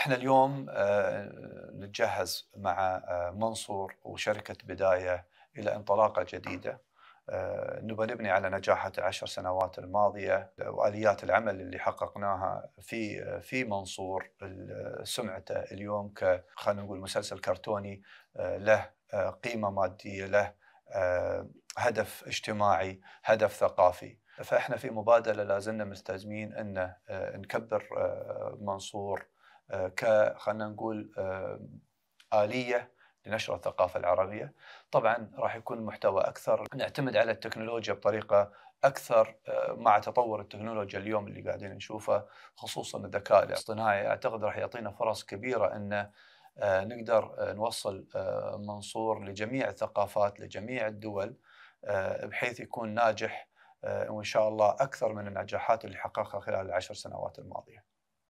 احنا اليوم آه، نتجهز مع آه، منصور وشركه بدايه الى انطلاقه جديده آه، نبى نبني على نجاحات العشر سنوات الماضيه واليات العمل اللي حققناها في في منصور سمعته اليوم ك خلينا نقول مسلسل كرتوني له قيمه ماديه له هدف اجتماعي هدف ثقافي فاحنا في مبادله لازلنا ملتزمين ان نكبر منصور آه، ك خلينا نقول آه، آلية لنشر الثقافة العربية طبعا راح يكون محتوى أكثر نعتمد على التكنولوجيا بطريقة أكثر آه، مع تطور التكنولوجيا اليوم اللي قاعدين نشوفه خصوصا الذكاء الاصطناعي أعتقد راح يعطينا فرص كبيرة أن نقدر نوصل منصور لجميع الثقافات لجميع الدول بحيث يكون ناجح وإن شاء الله أكثر من النجاحات اللي حققها خلال العشر سنوات الماضية